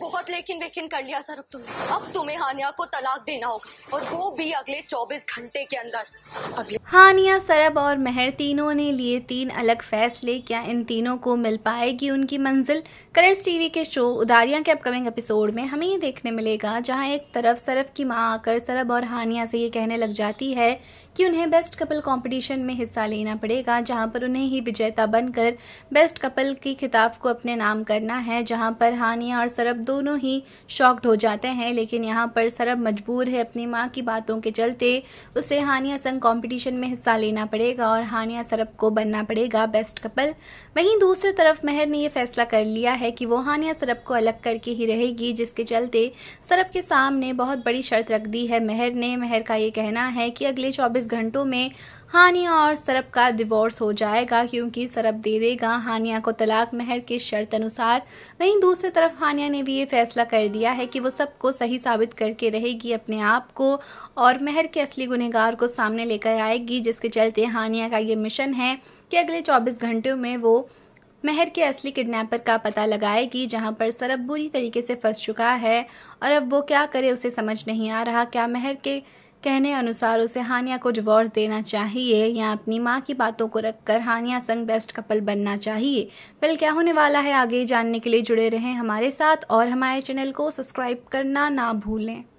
बहुत लेकिन वेकिन कर लिया सर अब तुमने अब तुम्हें हानिया को तलाक देना होगा और वो भी अगले 24 घंटे के अंदर हानिया सरब और मेहर तीनों ने लिए तीन अलग फैसले क्या इन तीनों को मिल पाएगी उनकी मंजिल कलर्स टीवी के शो उदारिया के अपकमिंग एपिसोड में हमें ये देखने मिलेगा जहाँ एक तरफ सरफ की माँ आकर सरब और हानिया से ये कहने लग जाती है कि उन्हें बेस्ट कपल कंपटीशन में हिस्सा लेना पड़ेगा जहां पर उन्हें ही विजेता बनकर बेस्ट कपल की खिताब को अपने नाम करना है जहां पर हानिया और सरब दोनों ही शॉक्ड हो जाते हैं लेकिन यहाँ पर सरब मजबूर है अपनी माँ की बातों के चलते उसे हानिया संग कॉम्पिटिशन में हिस्सा लेना पड़ेगा और हानिया सरब को बनना पड़ेगा बेस्ट कपल वहीं दूसरी तरफ मेहर ने यह फैसला कर लिया है कि वो हानिया सरब को अलग करके ही रहेगी जिसके चलते सरब के सामने बहुत बड़ी शर्त रख दी है मेहर ने मेहर का ये कहना है कि अगले चौबीस 24 घंटों में हानिया और सरब का डिवोर्स हो जाएगा क्योंकि सरब दे देगा हानिया को तलाक महर के शर्त अनुसार वहीं दूसरी तरफ हानिया ने भी ये फैसला कर दिया है कि वो सबको सही साबित करके रहेगी अपने आप को और महर के असली गुनहगार को सामने लेकर आएगी जिसके चलते हानिया का ये मिशन है कि अगले चौबीस घंटों में वो महर के असली किडनैपर का पता लगाएगी जहां पर सरब बुरी तरीके से फंस चुका है और अब वो क्या करे उसे समझ नहीं आ रहा क्या महर के कहने अनुसार उसे हानिया को डिवोर्स देना चाहिए या अपनी माँ की बातों को रखकर हानिया संग बेस्ट कपल बनना चाहिए वेल क्या होने वाला है आगे जानने के लिए जुड़े रहें हमारे साथ और हमारे चैनल को सब्सक्राइब करना ना भूलें